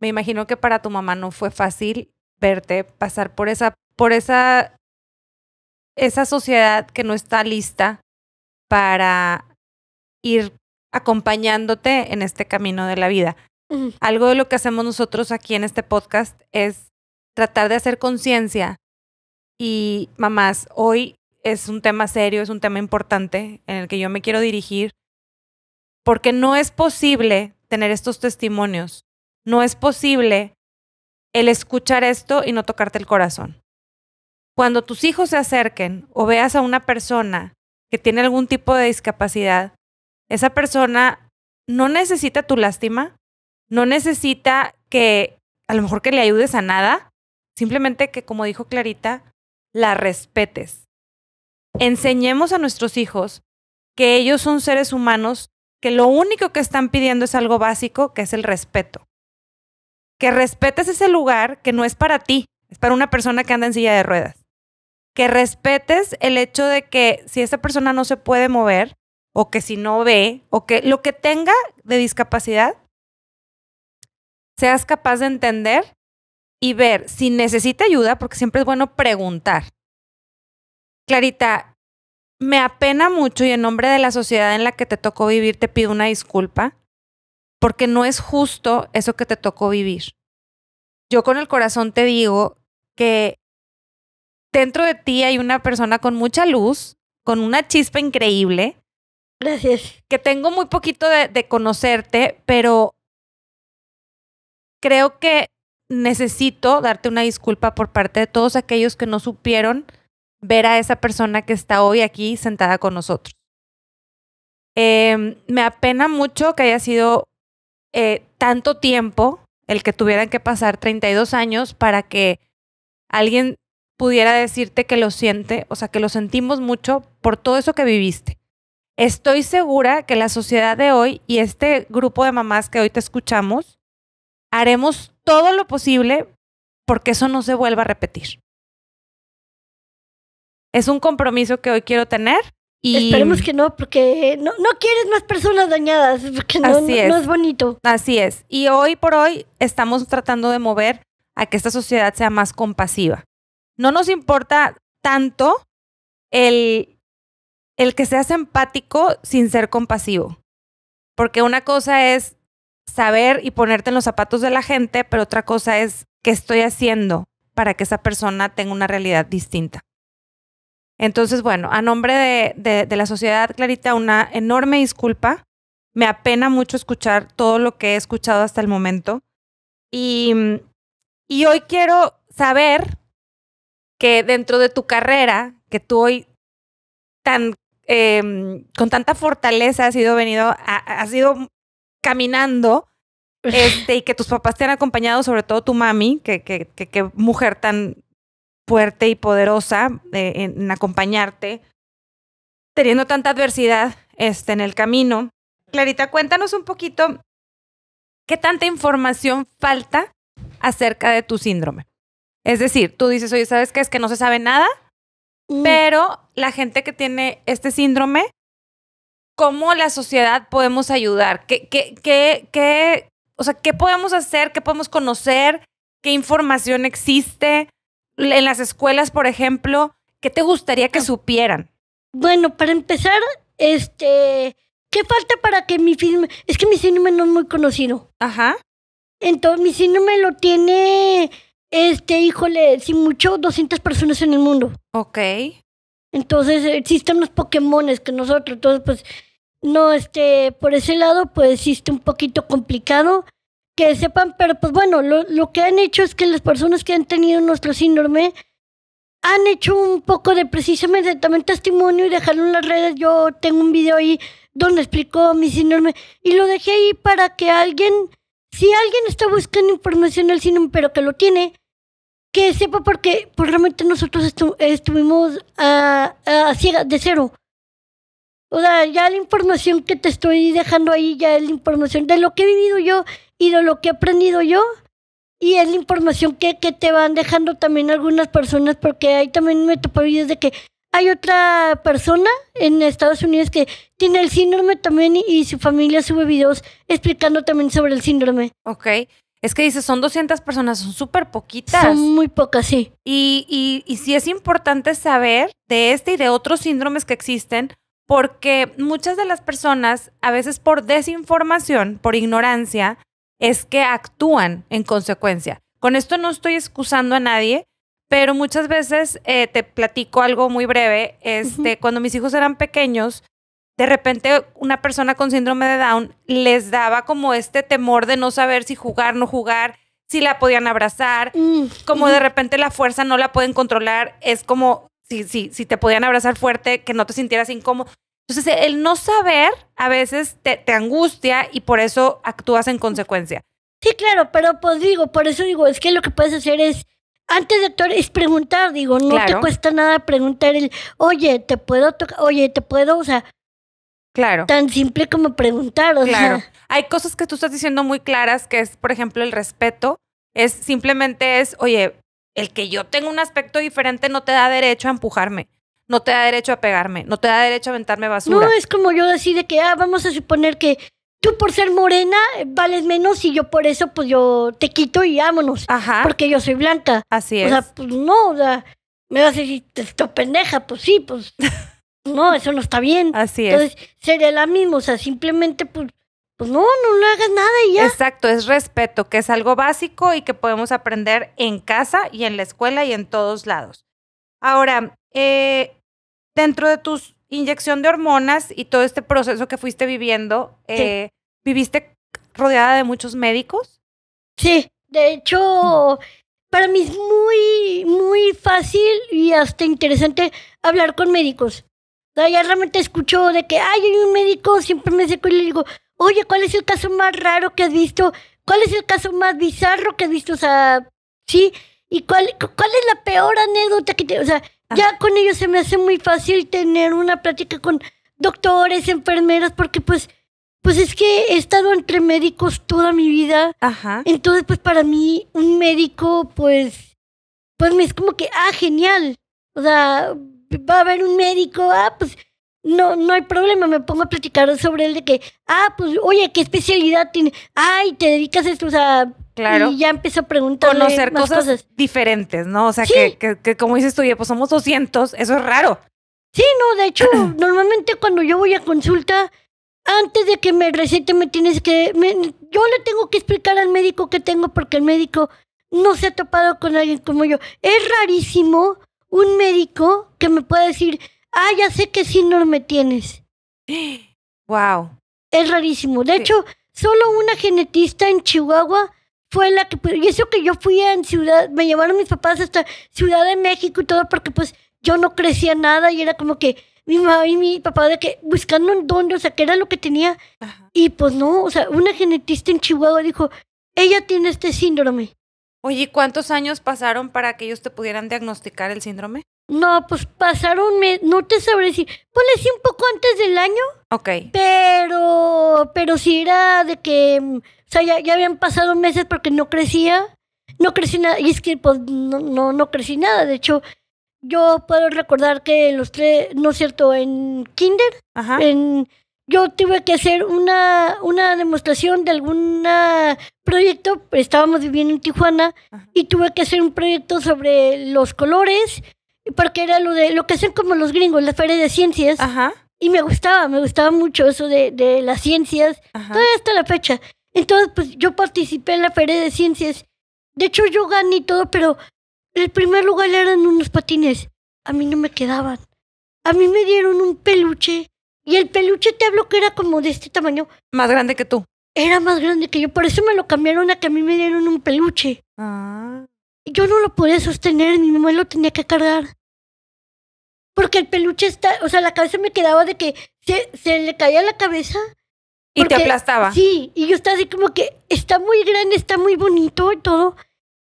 Me imagino que para tu mamá no fue fácil verte pasar por esa, por esa, esa sociedad que no está lista para ir acompañándote en este camino de la vida. Algo de lo que hacemos nosotros aquí en este podcast es tratar de hacer conciencia y mamás, hoy es un tema serio, es un tema importante en el que yo me quiero dirigir, porque no es posible tener estos testimonios, no es posible el escuchar esto y no tocarte el corazón. Cuando tus hijos se acerquen o veas a una persona que tiene algún tipo de discapacidad, esa persona no necesita tu lástima, no necesita que a lo mejor que le ayudes a nada, simplemente que como dijo Clarita, la respetes enseñemos a nuestros hijos que ellos son seres humanos, que lo único que están pidiendo es algo básico, que es el respeto. Que respetes ese lugar que no es para ti, es para una persona que anda en silla de ruedas. Que respetes el hecho de que si esa persona no se puede mover, o que si no ve, o que lo que tenga de discapacidad, seas capaz de entender y ver si necesita ayuda, porque siempre es bueno preguntar. Clarita, me apena mucho y en nombre de la sociedad en la que te tocó vivir te pido una disculpa, porque no es justo eso que te tocó vivir. Yo con el corazón te digo que dentro de ti hay una persona con mucha luz, con una chispa increíble. Gracias. Que tengo muy poquito de, de conocerte, pero creo que necesito darte una disculpa por parte de todos aquellos que no supieron ver a esa persona que está hoy aquí sentada con nosotros. Em, me apena mucho que haya sido eh, tanto tiempo el que tuvieran que pasar 32 años para que alguien pudiera decirte que lo siente, o sea, que lo sentimos mucho por todo eso que viviste. Estoy segura que la sociedad de hoy y este grupo de mamás que hoy te escuchamos, haremos todo lo posible porque eso no se vuelva a repetir es un compromiso que hoy quiero tener. Y... Esperemos que no, porque no, quieres más personas dañadas, porque no, es. no es bonito. Así es. Y hoy por hoy estamos tratando de mover a que esta sociedad sea más compasiva. No nos importa tanto el, el que seas empático sin ser compasivo. Porque una cosa es saber y ponerte en los zapatos de la gente, pero otra cosa es qué estoy haciendo para que esa persona tenga una realidad distinta. Entonces, bueno, a nombre de, de, la sociedad, Clarita, una enorme disculpa. Me apena mucho escuchar todo lo que he escuchado hasta el momento. Y, y hoy quiero saber que dentro de tu carrera, que tú hoy tan, em, con tanta fortaleza has ido venido, has caminando, este, y que tus papás te han acompañado, sobre todo tu mami, que, que, que mujer tan fuerte y poderosa eh, en, acompañarte, teniendo tanta adversidad este, en el camino. Clarita, cuéntanos un poquito qué tanta información falta acerca de tu síndrome. Es decir, tú dices, oye, ¿sabes qué? Es que no se sabe nada, mm. pero la gente que tiene este síndrome, ¿cómo la sociedad podemos ayudar? qué, qué, qué, o sea, ¿qué podemos hacer? ¿Qué podemos conocer? ¿Qué información existe? en las escuelas, por ejemplo, ¿qué te gustaría que supieran? Bueno, para empezar, este, ¿qué falta para que mi filme, es que mi cine no es muy conocido? Ajá. Entonces, mi síndrome lo tiene, este, híjole, sin mucho, 200 personas en el mundo. Ok. Entonces, existen unos Pokémones que nosotros, entonces, pues, no, este, por ese lado, pues, existe un poquito complicado que sepan, pero pues bueno, lo, lo que han hecho es que las personas que han tenido nuestro síndrome han hecho un poco de precisamente también testimonio y dejarlo en las redes. Yo tengo un video ahí donde explico mi síndrome y lo dejé ahí para que alguien, si alguien está buscando información del síndrome, pero que lo tiene, que sepa porque pues realmente nosotros estuvimos a, a, de cero. O sea, ya la información que te estoy dejando ahí ya es la información de lo que he vivido yo y de lo que he aprendido yo. Y es la información que, que te van dejando también algunas personas, porque ahí también me topé videos de que hay otra persona en Estados Unidos que tiene el síndrome también y, su familia sube videos explicando también sobre el síndrome. Ok. Es que dices, son 200 personas, son súper poquitas. Son muy pocas, sí. Y, y, y sí es importante saber de este y de otros síndromes que existen, porque muchas de las personas, a veces por desinformación, por ignorancia, es que actúan en consecuencia. Con esto no estoy excusando a nadie, pero muchas veces eh, te platico algo muy breve. Este, Cuando mis hijos eran pequeños, de repente una persona con síndrome de Down les daba como este temor de no saber si jugar, no jugar, si la podían abrazar, mm, como de repente la fuerza no la pueden controlar, es como si, si te podían abrazar fuerte, que no te sintieras incómodo. Entonces, e, el no saber a veces te, angustia y por eso actúas en consecuencia. Sí, claro, pero pues digo, por eso digo, es que lo que puedes hacer es, antes de actuar, es preguntar, digo, no te cuesta nada preguntar el, oye, te puedo tocar, oye, te puedo, o sea, Claro. Tan simple como preguntar, o claro. sea. Hay cosas que tú estás diciendo muy claras, que es, por ejemplo, el respeto. Es simplemente es, oye, el que yo tenga un aspecto diferente no te da derecho a empujarme no te da derecho a pegarme, no te da derecho a aventarme basura. No, es como yo decir que, ah, vamos a suponer que tú por ser morena eh, vales menos y yo por eso, pues yo te quito y vámonos. Ajá. Porque yo soy blanca. Así es. O sea, pues no, o sea, me vas a decir, esto pendeja, pues sí, pues. no, eso no está bien. Así es. Entonces, sería la misma, o sea, simplemente, pues, pues no, no le hagas nada y ya. Exacto, es respeto, que es algo básico y que podemos aprender en casa y en la escuela y en todos lados. Ahora, eh, dentro de tu inyección de hormonas y todo este proceso que fuiste viviendo, eh, ¿viviste rodeada de muchos médicos? Sí, de hecho, para mí es muy, muy fácil y hasta interesante hablar con médicos. ya realmente escucho de que, hay un médico, siempre me seco y le digo, oye, ¿cuál es el caso más raro que has visto? ¿Cuál es el caso más bizarro que has visto? O sea, ¿sí? ¿Y cuál, es la peor anécdota que te... O sea, ah. ya con ellos se me hace muy fácil tener una plática con doctores, enfermeras, porque pues... Pues es que he estado entre médicos toda mi vida. Ajá. Entonces, pues para mí, un médico, pues, pues me es como que, ah, genial. O sea, va a haber un médico, ah, pues no, no hay problema, me pongo a platicar sobre él de que, ah, pues, oye, ¿qué especialidad tiene? Ay, te dedicas a esto, o sea, claro. y ya empiezo a preguntar. Conocer cosas, diferentes, ¿no? O sea, que, que, como dices tú, pues somos 200, eso es raro. Sí, no, de hecho, normalmente cuando yo voy a consulta, antes de que me recete me tienes que, yo le tengo que explicar al médico que tengo porque el médico no se ha topado con alguien como yo. Es rarísimo un médico que me pueda decir, Ah, ya sé que síndrome tienes. Wow. Es rarísimo. De hecho, solo una genetista en Chihuahua fue la que... Y eso que yo fui en Ciudad... Me llevaron mis papás hasta Ciudad de México y todo porque pues yo no crecía nada y era como que mi mamá y mi papá de que buscando en dónde, o sea, qué era lo que tenía. Y pues no, o sea, una genetista en Chihuahua dijo, ella tiene este síndrome. Oye, ¿cuántos años pasaron para que ellos te pudieran diagnosticar el síndrome? No, pues pasaron meses, no te sabré si Ponle sí un poco antes del año. Ok. Pero, pero sí era de que, mm, o sea, ya, habían pasado meses porque no crecía. No crecí nada, y es que pues no, no, crecí nada. De hecho, yo puedo recordar que los tres, no es cierto, en kinder, en yo tuve que hacer una, una demostración de algún proyecto, estábamos viviendo en Tijuana, y tuve que hacer un proyecto sobre los colores porque era lo de lo que hacen como los gringos, la feria de ciencias. Ajá. Y me gustaba, me gustaba mucho eso de, de las ciencias, todavía hasta la fecha. Entonces, pues yo participé en la feria de ciencias. De hecho, yo gané y todo, pero el primer lugar eran unos patines. A mí no me quedaban. A mí me dieron un peluche. Y el peluche te hablo que era como de este tamaño. Más grande que tú. Era más grande que yo. Por eso me lo cambiaron a que a mí me dieron un peluche. Ah. Yo no lo podía sostener, mi mamá lo tenía que cargar porque el peluche está, o sea, la cabeza me quedaba de que se, se le caía la cabeza. Y te aplastaba. Sí, y yo estaba así como que está muy grande, está muy bonito y todo,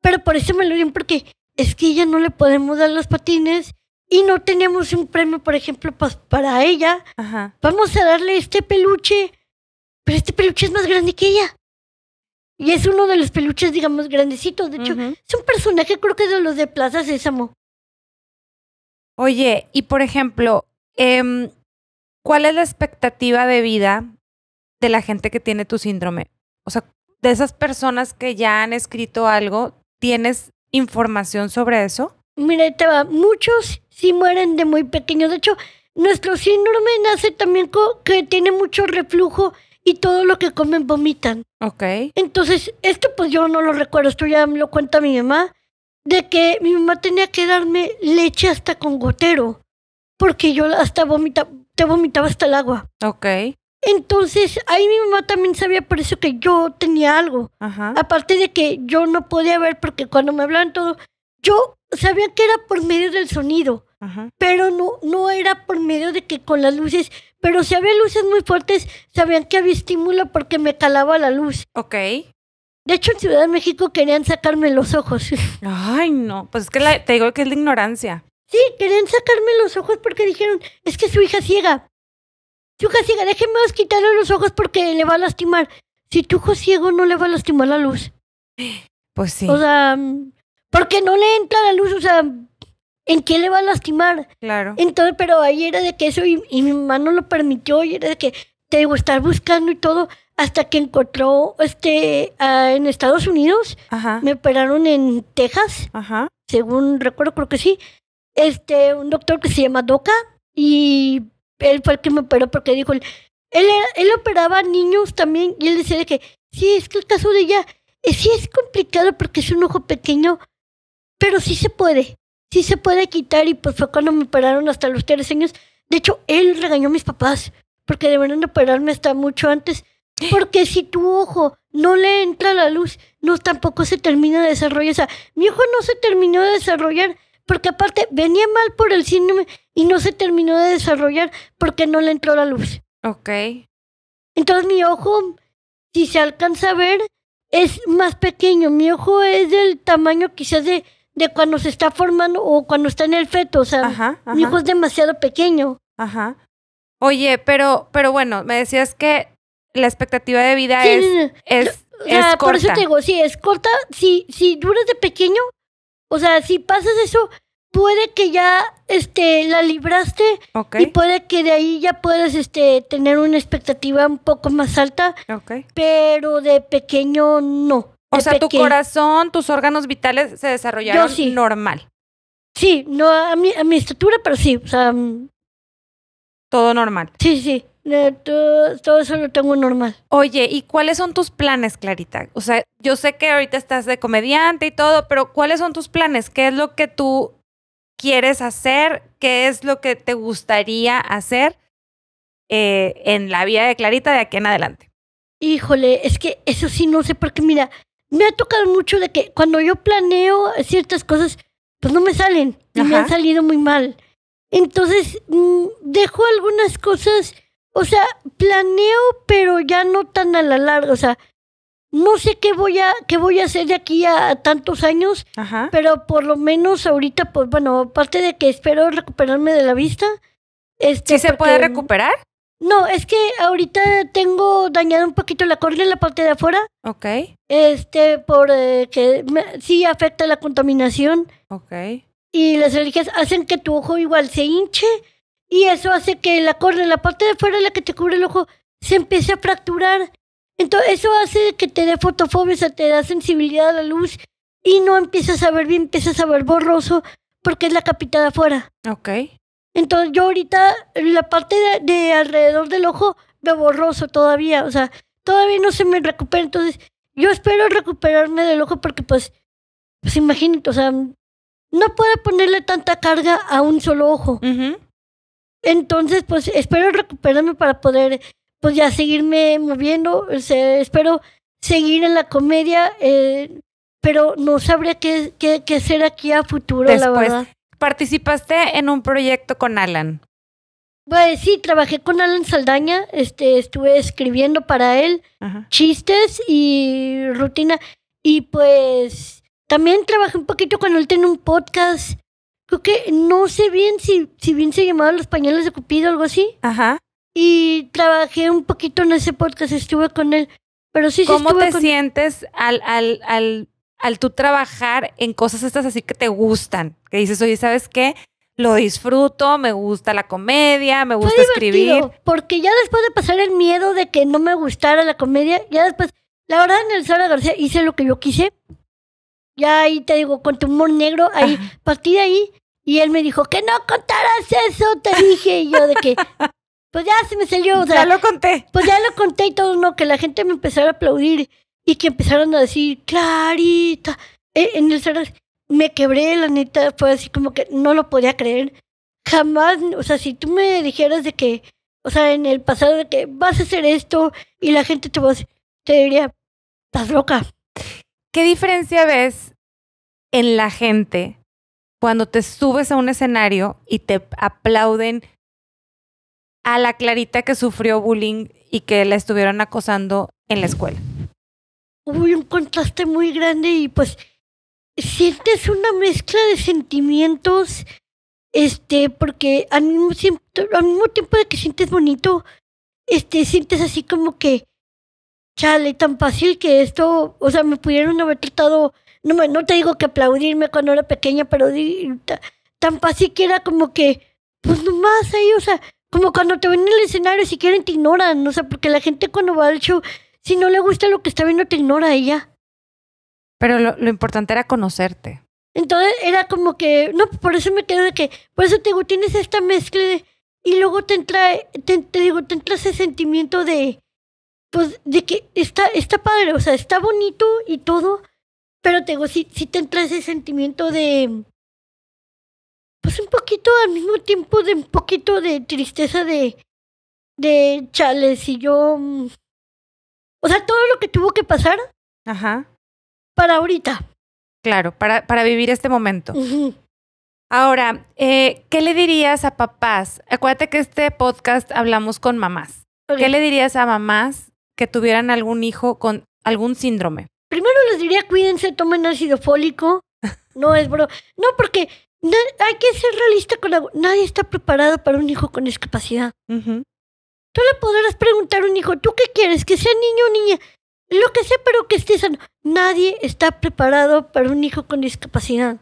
pero por eso me lo dieron porque es que ya no le podemos dar los patines y no tenemos un premio, por ejemplo, para ella. Ajá. Vamos a darle este peluche, pero este peluche es más grande que ella. Y es uno de los peluches, digamos, grandecitos. De hecho, es un personaje, creo que de los de Plaza Sésamo. Oye, y por ejemplo, eh, ¿cuál es la expectativa de vida de la gente que tiene tu síndrome? O sea, de esas personas que ya han escrito algo, ¿tienes información sobre eso? Mira, te va, muchos sí mueren de muy pequeño. De hecho, nuestro síndrome nace también que tiene mucho reflujo y todo lo que comen vomitan. Ok. Entonces, esto pues yo no lo recuerdo, esto ya me lo cuenta mi mamá de que mi mamá tenía que darme leche hasta con gotero, porque yo hasta vomita, te vomitaba hasta el agua. Ok. Entonces, ahí mi mamá también sabía por eso que yo tenía algo. Ajá. Aparte de que yo no podía ver porque cuando me hablaban todo, yo sabía que era por medio del sonido, pero no, no era por medio de que con las luces, pero si había luces muy fuertes, sabían que había estímulo porque me calaba la luz. Ok. De hecho, en Ciudad de México querían sacarme los ojos. Ay, no, pues es que te digo que es la ignorancia. Sí, querían sacarme los ojos porque dijeron, es que su hija ciega. Su hija ciega, déjenme quitarle los ojos porque le va a lastimar. Si tu hijo ciego no le va a lastimar la luz. Pues sí. O sea, mm, porque no le entra la luz, o sea, ¿en qué le va a lastimar? Claro. Entonces, pero ahí era de que eso y, y mi mamá no lo permitió y era de que, te digo, estar buscando y todo hasta que encontró este ah, en Estados Unidos. Me operaron en Texas. Según recuerdo, creo que sí. Este, un doctor que se llama Doca y él fue el que me operó porque dijo, él, él, operaba niños también y él decía que, sí, es que el caso de ella, eh, sí es complicado porque es un ojo pequeño, pero sí se puede, sí se puede quitar y pues fue cuando me operaron hasta los tres años. De hecho, él regañó a mis papás porque deberían operarme hasta mucho antes porque si tu ojo no le entra la luz, no tampoco se termina de desarrollar. O sea, mi ojo no se terminó de desarrollar porque aparte venía mal por el síndrome y no se terminó de desarrollar porque no le entró la luz. Ok. Entonces mi ojo, si se alcanza a ver, es más pequeño. Mi ojo es del tamaño quizás de, de cuando se está formando o cuando está en el feto. O sea, mi ojo es demasiado pequeño. Ajá. Oye, pero, pero bueno, me decías que la expectativa de vida es, es, corta. Por eso te digo, sí, es corta. Si, si duras de pequeño, o sea, si pasas eso, puede que ya este, la libraste y puede que de ahí ya puedas este, tener una expectativa un poco más alta, okay. pero de pequeño no. O sea, tu corazón, tus órganos vitales se desarrollaron normal. Sí, no a mi, a mi estatura, pero sí, o sea... Mm, Todo normal. Sí, sí todo, eso lo tengo normal. Oye, ¿y cuáles son tus planes, Clarita? O sea, yo sé que ahorita estás de comediante y todo, pero ¿cuáles son tus planes? ¿Qué es lo que tú quieres hacer? ¿Qué es lo que te gustaría hacer eh, en la vida de Clarita de aquí en adelante? Híjole, es que eso sí no sé, porque mira, me ha tocado mucho de que cuando yo planeo ciertas cosas, pues no me salen y me han salido muy mal. Entonces, mm, dejo algunas cosas o sea, planeo, pero ya no tan a la larga, o sea, no sé qué voy a, qué voy a hacer de aquí a, tantos años, Ajá. pero por lo menos ahorita, pues bueno, aparte de que espero recuperarme de la vista. Este, se puede recuperar? No, es que ahorita tengo dañado un poquito la córnea en la parte de afuera. Ok. Este, por eh, que sí afecta la contaminación. Ok. Y las alergias hacen que tu ojo igual se hinche y eso hace que la córnea, la parte de afuera, la que te cubre el ojo, se empiece a fracturar. Entonces, eso hace que te dé fotofobia, o sea, te da sensibilidad a la luz y no empiezas a ver bien, empiezas a ver borroso porque es la capita de afuera. Ok. Entonces, yo ahorita, la parte de, alrededor del ojo veo borroso todavía, o sea, todavía no se me recupera. Entonces, yo espero recuperarme del ojo porque, pues, pues imagínate, o sea, no puedo ponerle tanta carga a un solo ojo. Entonces, pues espero recuperarme para poder, pues ya seguirme moviendo, espero seguir en la comedia, eh, pero no sabría qué, qué, hacer aquí a futuro, la verdad. Participaste en un proyecto con Alan. Pues sí, trabajé con Alan Saldaña, este, estuve escribiendo para él chistes y rutina. Y pues también trabajé un poquito con él, tiene un podcast creo que no sé bien si, si bien se llamaba Los Pañales de Cupido o algo así. Ajá. Y trabajé un poquito en ese podcast, estuve con él. Pero sí, sí ¿Cómo te sientes al, al, al, al tú trabajar en cosas estas así que te gustan? Que dices, oye, ¿sabes qué? Lo disfruto, me gusta la comedia, me gusta escribir. Porque ya después de pasar el miedo de que no me gustara la comedia, ya después, la verdad, en el Sara García hice lo que yo quise. Ya ahí te digo, con tu negro, ahí, partí de ahí, y él me dijo, que no contaras eso, te dije. Y yo de que, pues ya se me salió. ya lo conté. Pues ya lo conté y todo, ¿no? Que la gente me empezara a aplaudir y que empezaron a decir, Clarita. E, en el cerro me quebré, la neta, fue así como que no lo podía creer. Jamás, o sea, si tú me dijeras de que, o sea, en el pasado de que vas a hacer esto y la gente te va a decir, te diría, estás loca. ¿Qué diferencia ves en la gente cuando te subes a un escenario y te aplauden a la Clarita que sufrió bullying y que la estuvieron acosando en la escuela. Hubo un contraste muy grande y pues sientes una mezcla de sentimientos, este, porque al mismo, al mismo tiempo de que sientes bonito, este, sientes así como que, chale, tan fácil que esto, o sea, me pudieron haber tratado no, me, no te digo que aplaudirme cuando era pequeña, pero tan fácil que era como que, pues nomás ahí, o sea, como cuando te ven en el escenario, si quieren te ignoran, o sea, porque la gente cuando va al show, si no le gusta lo que está viendo, te ignora ella. Pero lo, importante era conocerte. Entonces era como que, no, por eso me quedo de que, por eso te digo, tienes esta mezcla de, y luego te entra, te, te, digo, te entra ese sentimiento de, pues, de que está, está padre, o sea, está bonito y todo, pero tengo, si, te entra ese sentimiento de, pues un poquito al mismo tiempo de un poquito de tristeza de de chales y yo o sea todo lo que tuvo que pasar ajá para ahorita claro para para vivir este momento ahora eh, qué le dirías a papás acuérdate que este podcast hablamos con mamás qué le dirías a mamás que tuvieran algún hijo con algún síndrome primero les diría cuídense, tomen ácido fólico. No es bro. No, porque hay que ser realista con la... Nadie está preparado para un hijo con discapacidad. Tú le podrás preguntar a un hijo, ¿tú qué quieres? ¿Que sea niño o niña? Lo que sea, pero que esté sano. Nadie está preparado para un hijo con discapacidad.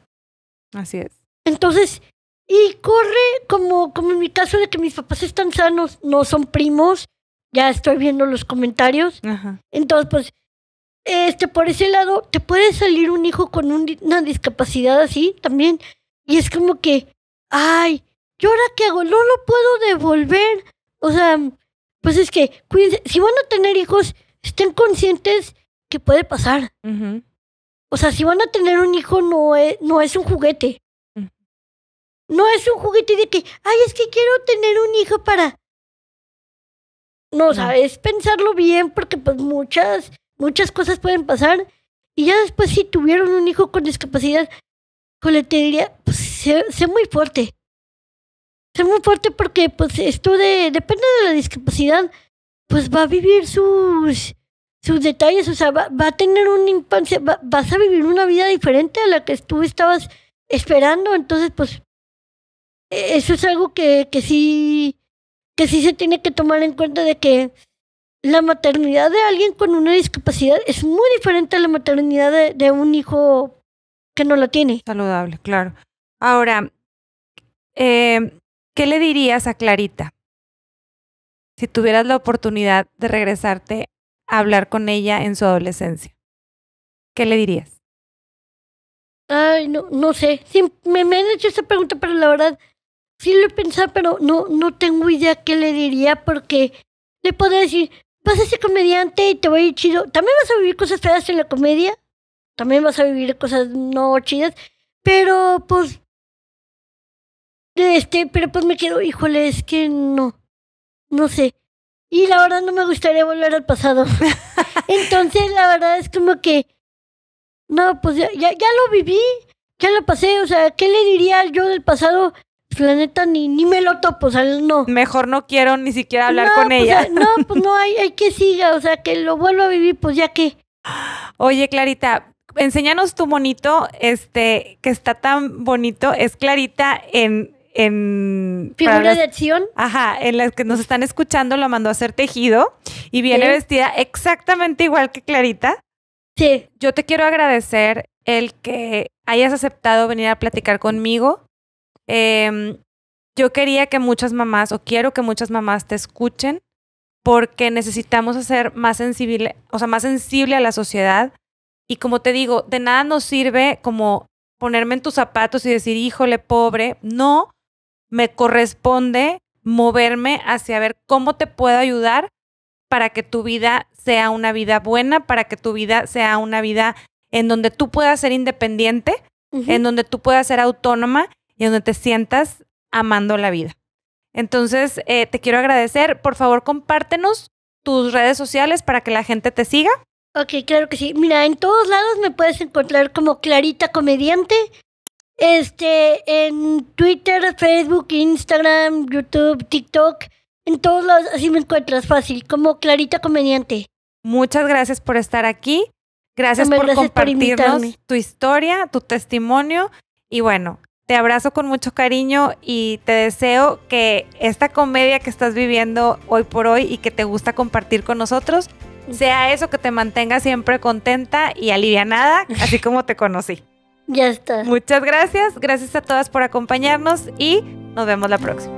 Así es. Entonces, y corre como, como en mi caso de que mis papás están sanos, no son primos. Ya estoy viendo los comentarios. Entonces, pues, este, por ese lado, te puede salir un hijo con una discapacidad así también. Y es como que, ay, ¿yo ahora qué hago? No lo puedo devolver. O sea, pues es que, cuídense, si van a tener hijos, estén conscientes que puede pasar. O sea, si van a tener un hijo, no es, no es un juguete. Mm. No es un juguete de que, ay, es que quiero tener un hijo para... No, o sea, es pensarlo bien porque pues muchas muchas cosas pueden pasar. Y ya después, si tuvieron un hijo con discapacidad, le te diría, pues, sé, muy fuerte. Sé muy fuerte porque, pues, esto de, depende de la discapacidad, pues va a vivir sus, sus detalles, o sea, va, va a tener una infancia, va, vas a vivir una vida diferente a la que tú estabas esperando. Entonces, pues, e, eso es algo que, que sí, que sí se tiene que tomar en cuenta de que la maternidad de alguien con una discapacidad es muy diferente a la maternidad de, un hijo que no la tiene. Saludable, claro. Ahora, eh, ¿qué le dirías a Clarita? Si tuvieras la oportunidad de regresarte a hablar con ella en su adolescencia, ¿qué le dirías? Ay, no, no sé. me, me, han hecho esa pregunta, pero la verdad sí lo he pensado, pero no, no tengo idea qué le diría porque le podría decir, vas a ser comediante y te voy a ir chido. También vas a vivir cosas feas en la comedia. También vas a vivir cosas no chidas. Pero pues. Este, pero pues me quedo, híjole, es que no. No sé. Y la verdad no me gustaría volver al pasado. Entonces, la verdad es como que. No, pues ya, ya, ya lo viví, ya lo pasé. O sea, ¿qué le diría yo del pasado planeta pues, ni, ni me lo topo, o sea, no. Mejor no quiero ni siquiera hablar con pues, ella. no, pues no, hay, hay que siga, o sea, que lo vuelvo a vivir, pues ya que. Oye, Clarita, enséñanos tu monito, este, que está tan bonito, es Clarita en... en Figura de acción. Ajá, en las que nos están escuchando lo mandó a hacer tejido y viene vestida exactamente igual que Clarita. Sí. Yo te quiero agradecer el que hayas aceptado venir a platicar conmigo. Em, yo quería que muchas mamás, o quiero que muchas mamás te escuchen, porque necesitamos hacer más sensible, o sea, más sensible a la sociedad. Y como te digo, de nada nos sirve como ponerme en tus zapatos y decir, híjole, pobre. No, me corresponde moverme hacia ver cómo te puedo ayudar para que tu vida sea una vida buena, para que tu vida sea una vida en donde tú puedas ser independiente, en donde tú puedas ser autónoma y donde te sientas amando la vida. Entonces, eh, te quiero agradecer. Por favor, compártenos tus redes sociales para que la gente te siga. Ok, claro que sí. Mira, en todos lados me puedes encontrar como Clarita Comediante. Este, en Twitter, Facebook, Instagram, YouTube, TikTok. En todos lados así me encuentras fácil, como Clarita Comediante. Muchas gracias por estar aquí. Gracias por compartirnos tu historia, tu testimonio. Y bueno, te abrazo con mucho cariño y te deseo que esta comedia que estás viviendo hoy por hoy y que te gusta compartir con nosotros sea eso que te mantenga siempre contenta y alivianada, así como te conocí. Ya está. Muchas gracias, gracias a todas por acompañarnos y nos vemos la próxima.